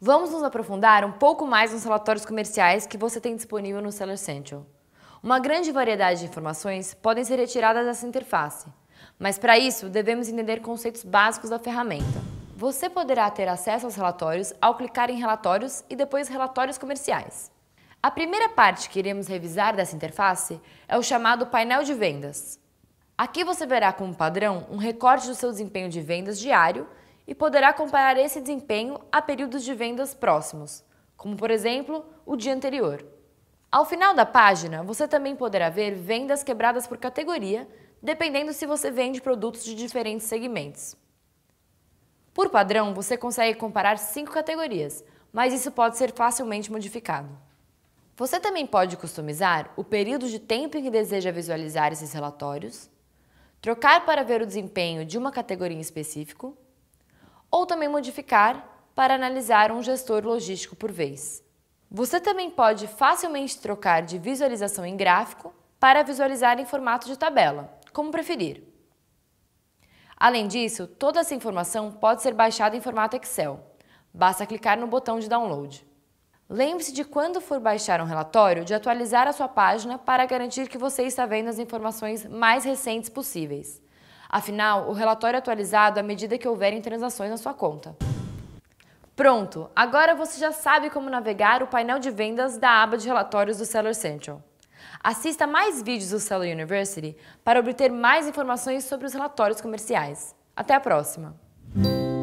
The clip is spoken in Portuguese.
Vamos nos aprofundar um pouco mais nos relatórios comerciais que você tem disponível no Seller Central. Uma grande variedade de informações podem ser retiradas dessa interface, mas para isso devemos entender conceitos básicos da ferramenta. Você poderá ter acesso aos relatórios ao clicar em Relatórios e depois Relatórios Comerciais. A primeira parte que iremos revisar dessa interface é o chamado painel de vendas. Aqui você verá como padrão um recorte do seu desempenho de vendas diário e poderá comparar esse desempenho a períodos de vendas próximos, como por exemplo o dia anterior. Ao final da página, você também poderá ver vendas quebradas por categoria, dependendo se você vende produtos de diferentes segmentos. Por padrão, você consegue comparar cinco categorias, mas isso pode ser facilmente modificado. Você também pode customizar o período de tempo em que deseja visualizar esses relatórios, trocar para ver o desempenho de uma categoria em específico, ou também modificar para analisar um gestor logístico por vez. Você também pode facilmente trocar de visualização em gráfico para visualizar em formato de tabela, como preferir. Além disso, toda essa informação pode ser baixada em formato Excel. Basta clicar no botão de download. Lembre-se de quando for baixar um relatório, de atualizar a sua página para garantir que você está vendo as informações mais recentes possíveis. Afinal, o relatório é atualizado à medida que houverem transações na sua conta. Pronto! Agora você já sabe como navegar o painel de vendas da aba de relatórios do Seller Central. Assista mais vídeos do Seller University para obter mais informações sobre os relatórios comerciais. Até a próxima!